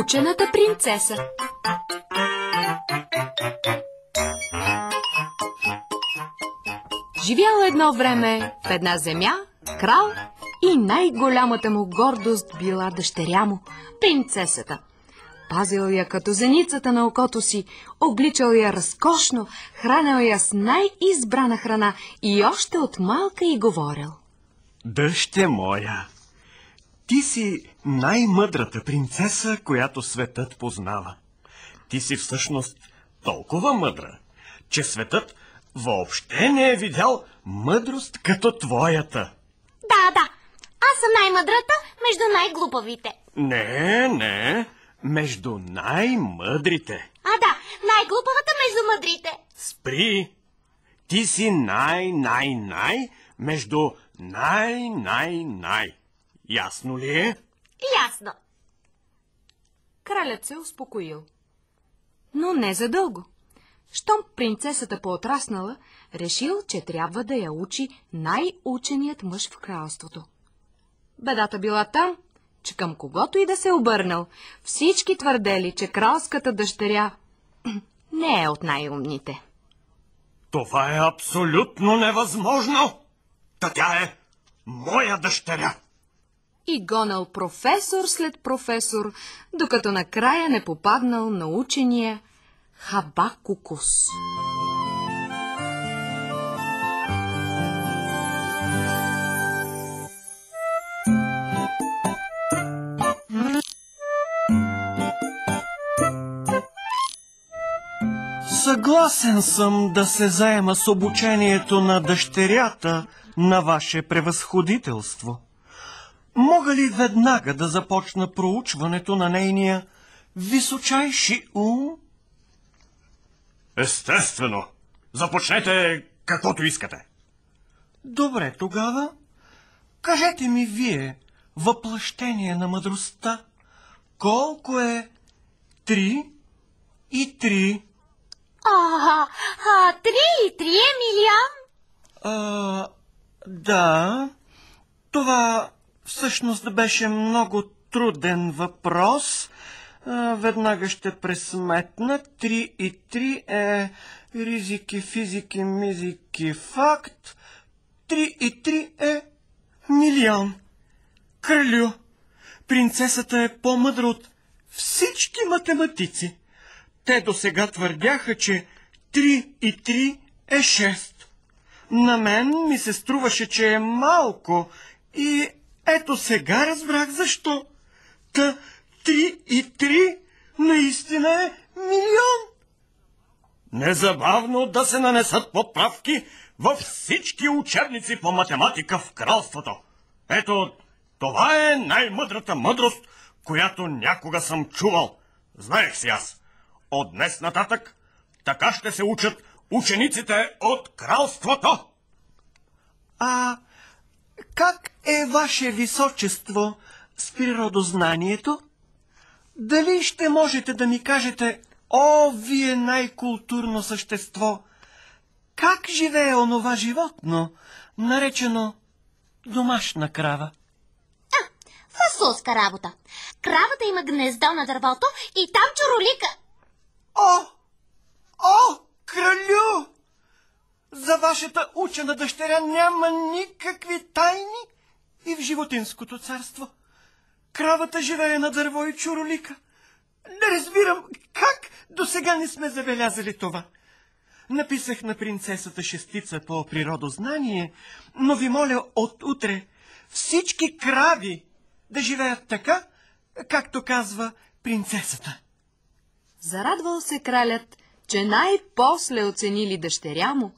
Учената принцеса Живяло едно време в една земя крал и най-голямата му гордост била дъщеря му, принцесата – пазил я като зеницата на окото си, обличал я разкошно, хранял я с най-избрана храна и още от малка и говорил. Дъще моя, ти си най-мъдрата принцеса, която светът познава. Ти си всъщност толкова мъдра, че светът въобще не е видял мъдрост като твоята. Да, да. Аз съм най-мъдрата между най-глупавите. Не, не между най-мъдрите. А да, най-глупавата между мъдрите. Спри! Ти си най-най-най между най-най-най. Ясно ли е? Ясно. Кралят се е успокоил. Но не задълго. Щом принцесата поотраснала, решил, че трябва да я учи най-ученият мъж в кралството. Бедата била там, че към когото и да се обърнал, всички твърдели, че кралската дъщеря не е от най-умните. Това е абсолютно невъзможно! Та тя е моя дъщеря! И гонал професор след професор, докато накрая не попаднал на учения Хабакукус. Хабакукус. Съгласен съм да се заема с обучението на дъщерята на ваше превъзходителство. Мога ли веднага да започна проучването на нейния височайши ум? Естествено. Започнете каквото искате. Добре, тогава. Кажете ми вие, въплъщение на мъдростта, колко е три и три? А, а три и три е милион. А, да, това всъщност беше много труден въпрос. А, веднага ще пресметна. 3 и три е ризики, физики, мизики, факт. Три и три е милион. Кралю, принцесата е по-мъдра от всички математици. Те до сега твърдяха, че 3 и 3 е 6. На мен ми се струваше, че е малко и ето сега разбрах защо. Та 3 и 3 наистина е милион. Незабавно да се нанесат поправки във всички учебници по математика в кралството. Ето, това е най-мъдрата мъдрост, която някога съм чувал. Знаех си аз. От днес нататък така ще се учат учениците от кралството. А как е ваше височество с природознанието? Дали ще можете да ми кажете, о, вие най-културно същество, как живее онова животно, наречено домашна крава? А, фасулска работа. Кравата има гнездо на дървото и там чоролика... О! О, кралю! За вашата учена дъщеря няма никакви тайни и в животинското царство. Кравата живее на дърво и чуролика. Не разбирам как до сега не сме забелязали това. Написах на принцесата шестица по природознание, но ви моля от утре всички крави да живеят така, както казва принцесата. Зарадвал се кралят, че най-после оценили дъщеря му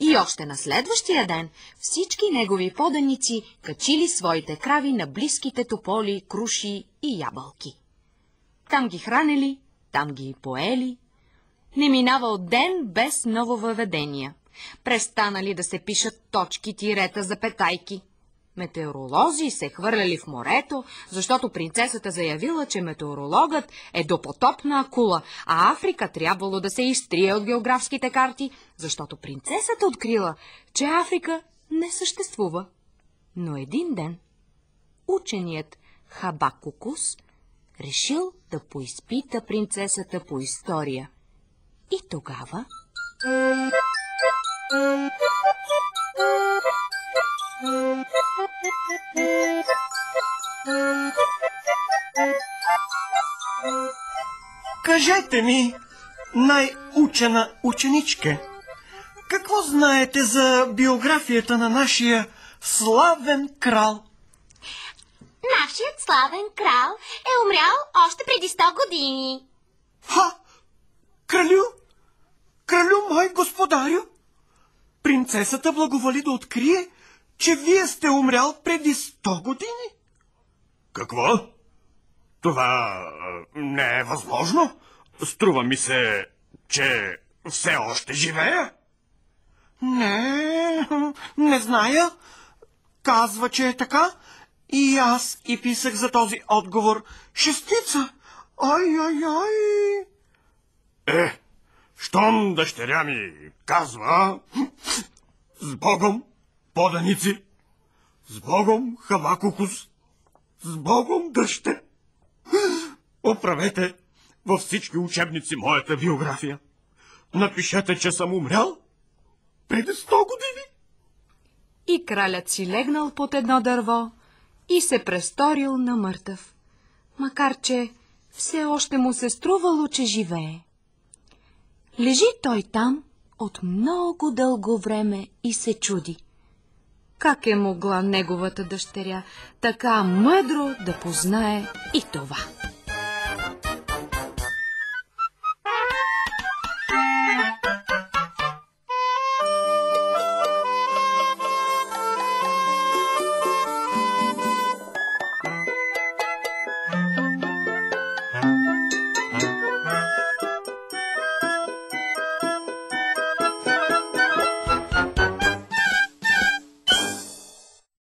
и още на следващия ден всички негови поданици качили своите крави на близките тополи, круши и ябълки. Там ги хранели, там ги поели. Не минавал ден без нововъведения. Престанали да се пишат точки, тирета, запетайки. Метеоролози се хвърляли в морето, защото принцесата заявила, че метеорологът е допотопна акула, а Африка трябвало да се изтрие от географските карти, защото принцесата открила, че Африка не съществува. Но един ден ученият Хабакукус решил да поизпита принцесата по история. И тогава... Thank you. Кажете ми, най-учена ученичке, какво знаете за биографията на нашия славен крал? Нашият славен крал е умрял още преди 100 години. Ха! Кралю! Кралю мой господарю! Принцесата благоволи да открие, че вие сте умрял преди 100 години? Какво? Това не е възможно. Струва ми се, че все още живея. Не, не зная. Казва, че е така. И аз и писах за този отговор. Шестица! Ай, ай, ай! Е, щом дъщеря ми казва, с Богом, поданици, с Богом Хавакокус, с Богом дъще. Оправете във всички учебници моята биография. Напишете, че съм умрял преди сто години. И кралят си легнал под едно дърво и се престорил на мъртъв, макар че все още му се струвало, че живее. Лежи той там от много дълго време и се чуди как е могла неговата дъщеря така мъдро да познае и това.